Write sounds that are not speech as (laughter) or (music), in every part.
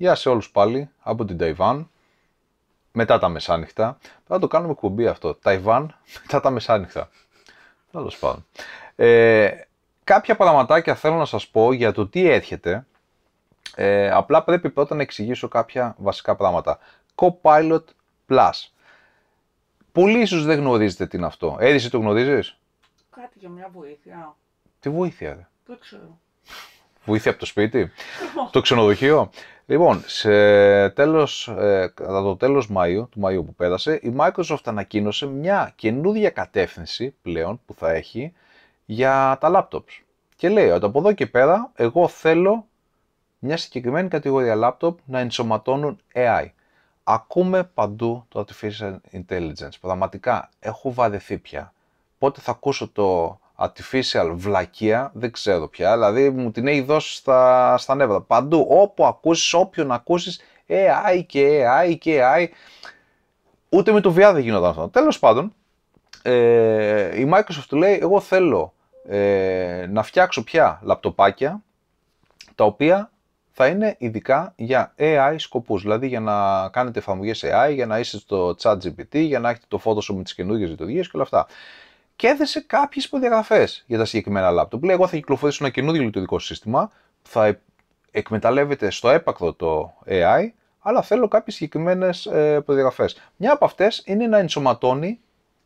Γεια σε όλους πάλι από την Ταϊβάν μετά τα μεσάνυχτα. Θα το κάνουμε κουμπί αυτό. Ταϊβάν μετά τα μεσάνυχτα. Τέλος πάντων. Ε, κάποια πραγματάκια θέλω να σας πω για το τι έρχεται. Ε, απλά πρέπει πρώτα να εξηγήσω κάποια βασικά πράγματα. Copilot Plus. Πολλοί ίσως δεν γνωρίζετε τι είναι αυτό. Έδειξε το γνωρίζεις? Κάτι για μια βοήθεια. Τι βοήθεια, ρε. Δεν ξέρω. Βοήθεια από το σπίτι, το ξενοδοχείο. Λοιπόν, σε τέλος, ε, κατά το τέλος Μαΐου, του Μαΐου που πέρασε, η Microsoft ανακοίνωσε μια καινούργια κατεύθυνση πλέον που θα έχει για τα laptops. Και λέει ότι από εδώ και πέρα εγώ θέλω μια συγκεκριμένη κατηγορία laptop να ενσωματώνουν AI. Ακούμε παντού το Artificial Intelligence. Πραγματικά έχω βαρεθεί πια. Πότε θα ακούσω το artificial βλακεία, δεν ξέρω πια, δηλαδή μου την έχει δώσει στα, στα νεύρα. Παντού, όπου ακούσεις, όποιον ακούσεις, AI ε, και AI ε, και AI, ούτε με το VR δεν γινόταν αυτό. Τέλος πάντων, ε, η Microsoft του λέει, εγώ θέλω ε, να φτιάξω πια λαπτοπάκια, τα οποία θα είναι ειδικά για AI σκοπούς, δηλαδή για να κάνετε εφαρμογές AI, για να είστε στο chat GPT, για να έχετε το Photoshop με τις καινούργιες λειτουργίες και όλα αυτά και έδεσε κάποιες προδιαγραφές για τα συγκεκριμένα λάπτοπ. Λέει, εγώ θα κυκλοφορήσω ένα καινούριο λειτουργικό σύστημα, θα εκμεταλλεύεται στο έπακρο το AI, αλλά θέλω κάποιες συγκεκριμένες ε, προδιαγραφές. Μια από αυτές είναι να ενσωματώνει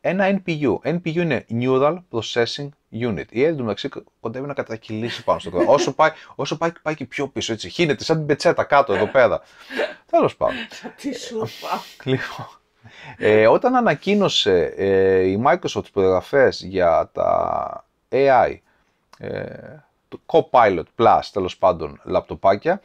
ένα NPU. NPU είναι Neural Processing Unit. Η Air μεταξύ κοντεύει να κατακυλήσει πάνω στο κρόνο. όσο πάει, όσο πάει, πάει και πιο πίσω, έτσι. Χύνεται σαν την πετσέτα κάτω εδώ πέρα. (laughs) Τέλος πάντων. Τι σου πάω ε, όταν ανακοίνωσε ε, η Microsoft τις για τα AI, ε, το Copilot Plus, τέλος πάντων, λαπτοπάκια,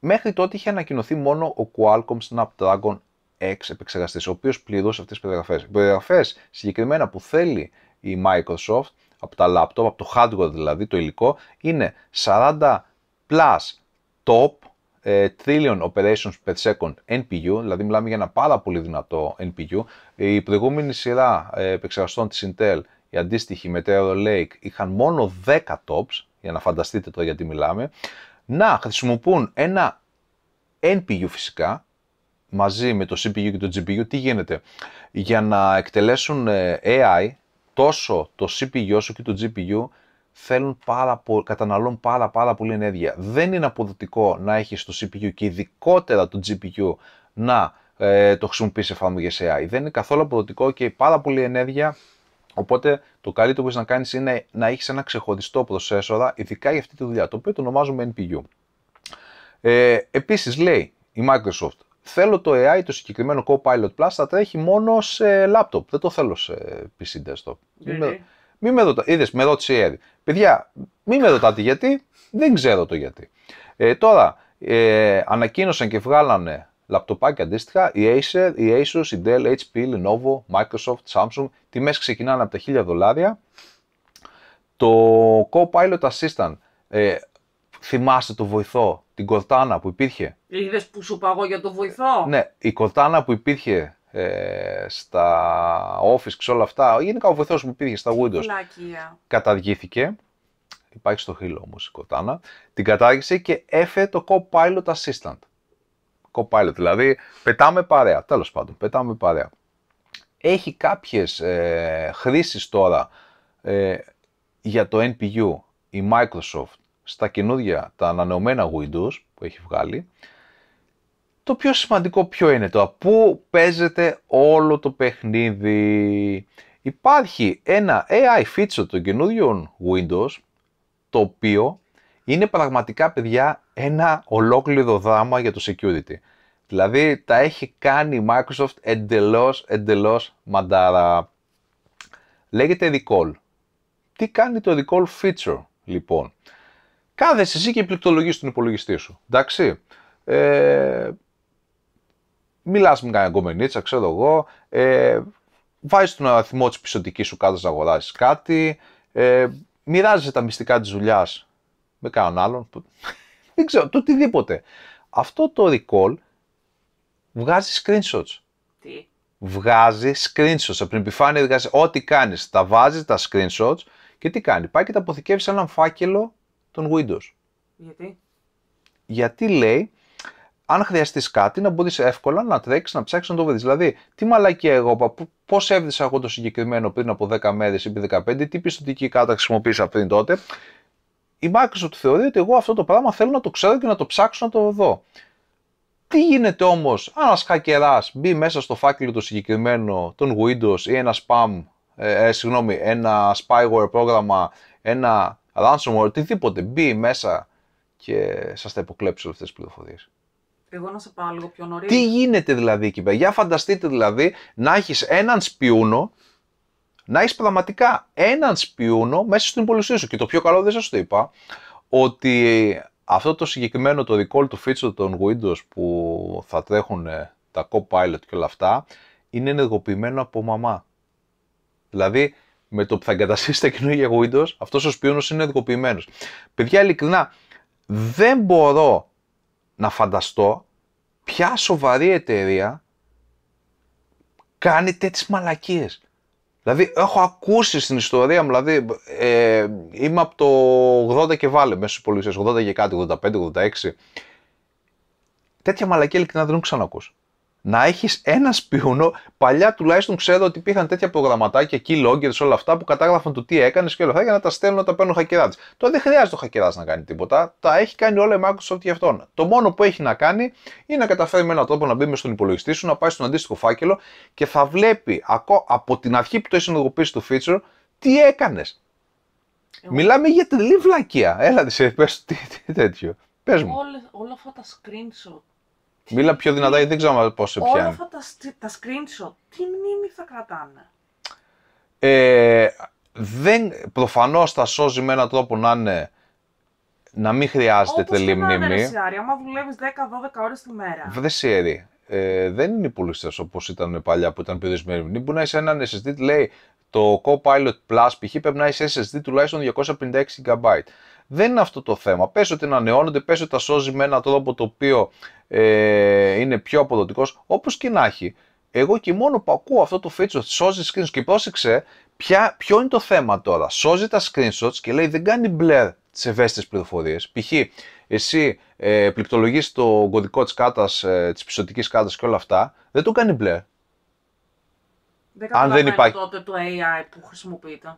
μέχρι τότε είχε ανακοινωθεί μόνο ο Qualcomm Snapdragon X επεξεργαστής, ο οποίος πληρώσε αυτές τις προγραφές. Οι περιγραφές συγκεκριμένα που θέλει η Microsoft από τα laptop, από το hardware δηλαδή, το υλικό, είναι 40 plus top ε, trillion operations per second NPU, δηλαδή μιλάμε για ένα πάρα πολύ δυνατό NPU. Η προηγούμενη σειρά ε, επεξεργαστών της Intel, η αντίστοιχη Meteor Lake, είχαν μόνο 10 TOPS, για να φανταστείτε το γιατί μιλάμε, να χρησιμοποιούν ένα NPU φυσικά, μαζί με το CPU και το GPU, τι γίνεται. Για να εκτελέσουν ε, AI, τόσο το CPU όσο και το GPU θέλουν πάρα καταναλώνουν πάρα, πάρα πολύ ενέργεια. Δεν είναι αποδοτικό να έχεις το CPU και ειδικότερα το GPU να ε, το χρησιμοποιείς εφαρμογές AI. Δεν είναι καθόλου αποδοτικό και πάρα πολύ ενέργεια Οπότε το καλύτερο που έχεις να κάνεις είναι να έχεις ένα ξεχωριστό προσέσορα, ειδικά για αυτή τη δουλειά, το οποίο το ονομάζουμε NPU. Ε, Επίσης, λέει η Microsoft, θέλω το AI, το συγκεκριμένο Copilot Plus, θα τρέχει μόνο σε laptop. Δεν το θέλω σε PC desktop. Ε, ε. Μην με ρωτάτε. Είδες, με ρώτησε η Έρη. Παιδιά, μην με ρωτάτε γιατί. Δεν ξέρω το γιατί. Ε, τώρα, ε, ανακοίνωσαν και βγάλανε λαπτοπάκια αντίστοιχα η Acer, η Asus, η Dell, HP, Lenovo, Microsoft, Samsung. Τιμές ξεκινάνε από τα 1000 δολάρια. Το Copilot Assistant, ε, θυμάστε το βοηθό, την κορτάνα που υπήρχε. Είδες που σου παγώ για το βοηθό. Ναι, η κορτάνα που υπήρχε ε, στα Office όλα αυτά. Γενικά ο βοηθός μου πήγε στα Windows. Λάκια. Καταργήθηκε. Υπάρχει στο χείλο όμως η Κοτάνα. Την κατάργησε και έφερε το Copilot Assistant. Copilot, δηλαδή πετάμε παρέα. Τέλος πάντων, πετάμε παρέα. Έχει κάποιες ε, χρήσεις τώρα ε, για το NPU η Microsoft στα καινούργια, τα ανανεωμένα Windows που έχει βγάλει. Το πιο σημαντικό ποιο είναι το πού παίζεται όλο το παιχνίδι. Υπάρχει ένα AI feature των καινούριων Windows το οποίο είναι πραγματικά παιδιά ένα ολόκληρο δράμα για το security. Δηλαδή τα έχει κάνει η Microsoft εντελώς εντελώς μαντάρα. Λέγεται recall. Τι κάνει το recall feature λοιπόν. Κάδες εσύ και πληκτρολογείς τον υπολογιστή σου. Εντάξει. Ε, μιλάς με κανένα κομμενίτσα, ξέρω εγώ, ε, βάζεις τον αριθμό της πιστοτικής σου κάρτα να αγοράσει κάτι, ε, μοιράζεσαι τα μυστικά της δουλειάς με κανέναν άλλον. Δεν ξέρω, το οτιδήποτε. Αυτό το recall βγάζεις screenshots. Τι? Βγάζεις screenshots από την επιφάνεια εργασία. Ό,τι κάνεις, τα βάζεις τα screenshots και τι κάνει. Πάει και τα αποθηκεύεις σε έναν φάκελο των Windows. Γιατί? Γιατί λέει αν χρειαστείς κάτι, να μπορείς εύκολα να τρέξεις, να ψάξεις, να το βρεις. Δηλαδή, τι μαλακία εγώ, πώς έβρισα εγώ το συγκεκριμένο πριν από 10 μέρες ή 15, τι πιστοτική κάρτα χρησιμοποίησα πριν τότε. Η Microsoft θεωρεί ότι εγώ αυτό το πράγμα θέλω να το ξέρω και να το ψάξω να το δω. Τι γίνεται όμως αν ένας χακεράς μπει μέσα στο φάκελο το συγκεκριμένο των Windows ή ένα spam, ε, ε, συγγνώμη, ένα spyware πρόγραμμα, ένα ransomware, οτιδήποτε μπει μέσα και σας τα υποκλέψει αυτές τις πληροφορίες. Εγώ να σε πάω λίγο πιο νωρίς. Τι γίνεται δηλαδή εκεί πέρα. Για φανταστείτε δηλαδή να έχεις έναν σπιούνο, να έχεις πραγματικά έναν σπιούνο μέσα στην υπολογιστή σου. Και το πιο καλό δεν σας το είπα, ότι αυτό το συγκεκριμένο το recall του feature των Windows που θα τρέχουν ε, τα Copilot και όλα αυτά, είναι ενεργοποιημένο από μαμά. Δηλαδή, με το που θα εγκαταστήσει τα καινούργια Windows, αυτός ο σπιούνος είναι ενεργοποιημένος. Παιδιά, ειλικρινά, δεν μπορώ να φανταστώ ποια σοβαρή εταιρεία κάνει τέτοιες μαλακίες. Δηλαδή, έχω ακούσει στην ιστορία μου, δηλαδή, ε, είμαι από το 80 και βάλε μέσα στους 80 και κάτι, 85, 86. Τέτοια μαλακία ειλικρινά δεν έχω ξανακούσει να έχεις ένα σπιούνο. Παλιά τουλάχιστον ξέρω ότι υπήρχαν τέτοια προγραμματάκια, key όλα αυτά που κατάγραφαν το τι έκανες και όλα αυτά για να τα στέλνουν όταν παίρνουν χακεράτη. Τώρα δεν χρειάζεται ο χακεράτη να κάνει τίποτα. Τα έχει κάνει όλα η Microsoft για αυτόν. Το μόνο που έχει να κάνει είναι να καταφέρει με έναν τρόπο να μπει μες στον υπολογιστή σου, να πάει στον αντίστοιχο φάκελο και θα βλέπει από την αρχή που το έχεις ενεργοποιήσει το feature τι έκανες. Μιλάμε για τρελή βλακεία. Έλα, σε τι, τέτοιο. Πες μου. Όλα, όλα αυτά τα screenshot Μίλα πιο δυνατά, γιατί δεν ξέρω πώς σε πιάνει. Όλα αυτά τα, τα screenshot, τι μνήμη θα κρατάνε. Ε, δεν, προφανώς θα σώζει με έναν τρόπο να είναι να μην χρειάζεται τελη μνήμη. Όπως Όπως να αμα άμα δουλεύεις 10-12 ώρες τη μέρα. Δεν σιέρι ε, δεν είναι υπολογιστέ όπως ήταν παλιά που ήταν περιορισμένοι. Μπορεί να είσαι έναν SSD, λέει το Copilot Plus π.χ. πρέπει να είσαι SSD τουλάχιστον 256 GB. Δεν είναι αυτό το θέμα. Πες ότι ανανεώνονται, πες ότι τα σώζει με έναν τρόπο το οποίο ε, είναι πιο αποδοτικός, όπως και να έχει. Εγώ και μόνο που ακούω αυτό το feature, σώζει screenshots και πρόσεξε ποιο είναι το θέμα τώρα. Σώζει τα screenshots και λέει δεν κάνει blur τις ευαίσθητες πληροφορίες. Π.χ. εσύ ε, το κωδικό της κάρτας, ε, της πιστοτικής κάρτας και όλα αυτά, δεν το κάνει μπλε. Δεν Αν δεν υπάρχει. τότε το AI που χρησιμοποιείται.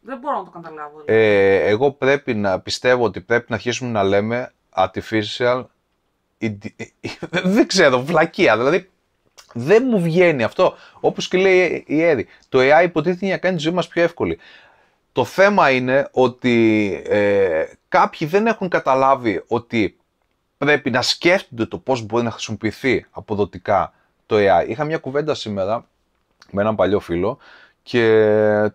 Δεν μπορώ να το καταλάβω. Δηλαδή. Ε, εγώ πρέπει να πιστεύω ότι πρέπει να αρχίσουμε να λέμε artificial. Ε, ε, (laughs) δεν ξέρω, βλακεία. Δηλαδή δεν μου βγαίνει αυτό. Όπως και λέει η Έρη, το AI υποτίθεται να κάνει τη ζωή μας πιο εύκολη. Το θέμα είναι ότι ε, κάποιοι δεν έχουν καταλάβει ότι πρέπει να σκέφτονται το πώς μπορεί να χρησιμοποιηθεί αποδοτικά το AI. Είχα μια κουβέντα σήμερα με έναν παλιό φίλο και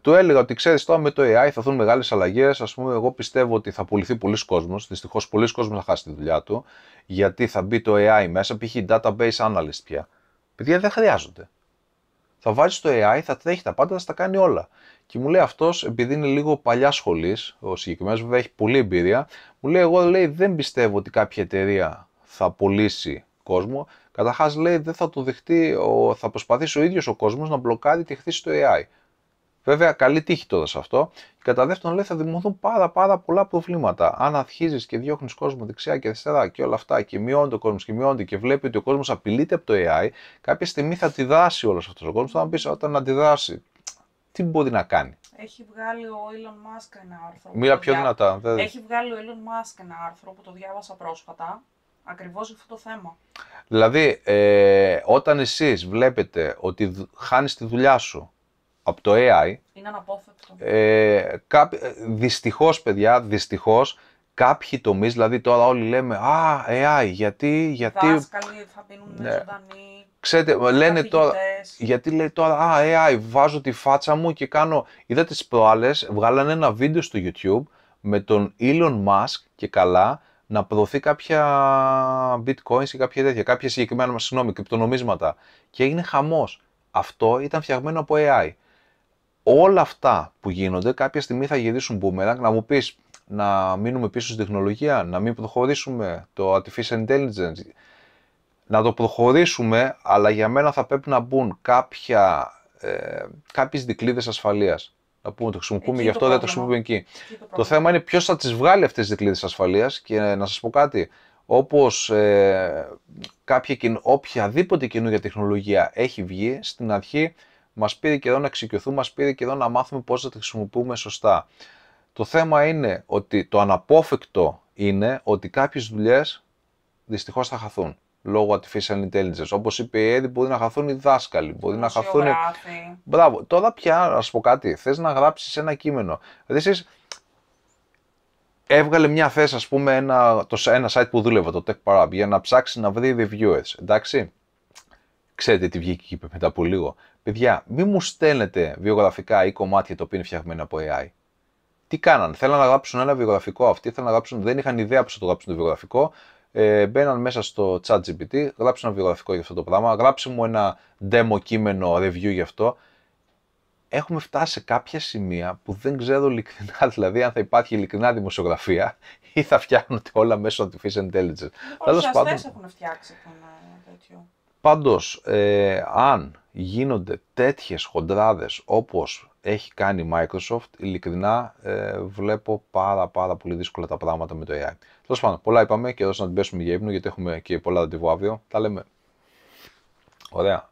του έλεγα ότι «Ξέρεις, τώρα με το AI θα δουν μεγάλες αλλαγές. Ας πούμε, εγώ πιστεύω ότι θα πουληθεί πολλοί κόσμος. Δυστυχώς, πολλοί κόσμοι θα χάσει τη δουλειά του. Γιατί θα μπει το AI μέσα, π.χ. database analyst πια. Παιδιά δεν χρειάζονται. Θα βάζεις το AI, θα τρέχει τα πάντα, θα τα κάνει όλα. Και μου λέει αυτός, επειδή είναι λίγο παλιά σχολής, ο συγκεκριμένος βέβαια έχει πολλή εμπειρία, μου λέει: Εγώ λέει, δεν πιστεύω ότι κάποια εταιρεία θα πωλήσει κόσμο. Καταρχάς λέει: Δεν θα το δεχτεί, ο, θα προσπαθήσει ο ίδιος ο κόσμος να μπλοκάρει τη χρήση του AI. Βέβαια, καλή τύχη τώρα σε αυτό. Και κατά δεύτερον, λέει, θα δημιουργούν πάρα, πάρα πολλά προβλήματα. Αν αρχίζεις και διώχνεις κόσμο δεξιά και αριστερά και όλα αυτά, και μειώνει ο κόσμος και μειώνει και βλέπει ότι ο κόσμος απειλείται από το AI, κάποια στιγμή θα αντιδράσει όλος αυτός ο κόσμος. Θα πεις, όταν αντιδράσει, τι μπορεί να κάνει. Έχει βγάλει ο Elon Musk ένα άρθρο. Μίλα πιο δυνατά. Έχει βγάλει ο Elon Musk ένα άρθρο που το διάβασα πρόσφατα. Ακριβώς αυτό το θέμα. Δηλαδή, ε, όταν εσείς βλέπετε ότι χάνεις τη δουλειά σου από το AI... Είναι αναπόφευκτο. Ε, ε, Δυστυχώς, παιδιά, δυστυχώς, κάποιοι τομείς, δηλαδή τώρα όλοι λέμε «Α, AI, γιατί...» γιατί... Δάσκαλοι θα πίνουν ναι. ζωντανοί. Ξέρετε, λένε τώρα, γιατί λέει τώρα, α, AI, βάζω τη φάτσα μου και κάνω, είδα τις προάλλες, βγάλανε ένα βίντεο στο YouTube με τον Elon Musk και καλά να προωθεί κάποια bitcoins ή κάποια τέτοια, κάποια συγκεκριμένα, συγγνώμη, κρυπτονομίσματα και έγινε χαμός. Αυτό ήταν φτιαγμένο από AI. Όλα αυτά που γίνονται κάποια στιγμή θα γυρίσουν boomerang, να μου πεις να μείνουμε πίσω στην τεχνολογία, να μην προχωρήσουμε το artificial intelligence, να το προχωρήσουμε, αλλά για μένα θα πρέπει να μπουν κάποια, ε, κάποιες δικλείδες ασφαλείας. Να πούμε, το χρησιμοποιούμε γι' αυτό, δεν το χρησιμοποιούμε εκεί. Το, θέμα είναι ποιος θα τις βγάλει αυτές τις δικλείδε ασφαλείας και να σας πω κάτι. Όπως ε, οποιαδήποτε καινούργια τεχνολογία έχει βγει, στην αρχή μας πήρε καιρό να εξοικειωθούμε, μας πήρε καιρό να μάθουμε πώς θα τη χρησιμοποιούμε σωστά. Το θέμα είναι ότι το αναπόφευκτο είναι ότι κάποιες δουλειές δυστυχώς θα χαθούν λόγω artificial intelligence. Όπως είπε η Έδη, μπορεί να χαθούν οι δάσκαλοι, μπορεί να χαθούν. Μπράβο. Τώρα πια, ας πω κάτι, θες να γράψεις ένα κείμενο. Δηλαδή, έβγαλε μια θέση, ας πούμε, ένα, το, ένα site που δούλευε, το Tech Parab, για να ψάξει να βρει reviewers. Εντάξει. Ξέρετε τι βγήκε εκεί μετά από λίγο. Παιδιά, μην μου στέλνετε βιογραφικά ή κομμάτια τα οποία είναι φτιαγμένα από AI. Τι καναν θέλαν να γράψουν ένα βιογραφικό αυτοί, θέλαν να γράψουν, δεν είχαν ιδέα πώ θα το γράψουν το βιογραφικό, ε, μπαίναν μέσα στο chat GPT, γράψε ένα βιογραφικό για αυτό το πράγμα, γράψε μου ένα demo κείμενο, review γι' αυτό. Έχουμε φτάσει σε κάποια σημεία που δεν ξέρω ειλικρινά, (laughs) δηλαδή αν θα υπάρχει ειλικρινά δημοσιογραφία ή θα φτιάχνονται όλα μέσω artificial intelligence. Πολλοί οι έχουν φτιάξει ένα τέτοιο. Πάντως, ε, αν γίνονται τέτοιες χοντράδες όπως έχει κάνει η Microsoft, ειλικρινά ε, βλέπω πάρα πάρα πολύ δύσκολα τα πράγματα με το AI. Τέλος πάντων, πολλά είπαμε και εδώ να την πέσουμε για ύπνο γιατί έχουμε και πολλά ραντεβού αύριο. Τα λέμε. Ωραία.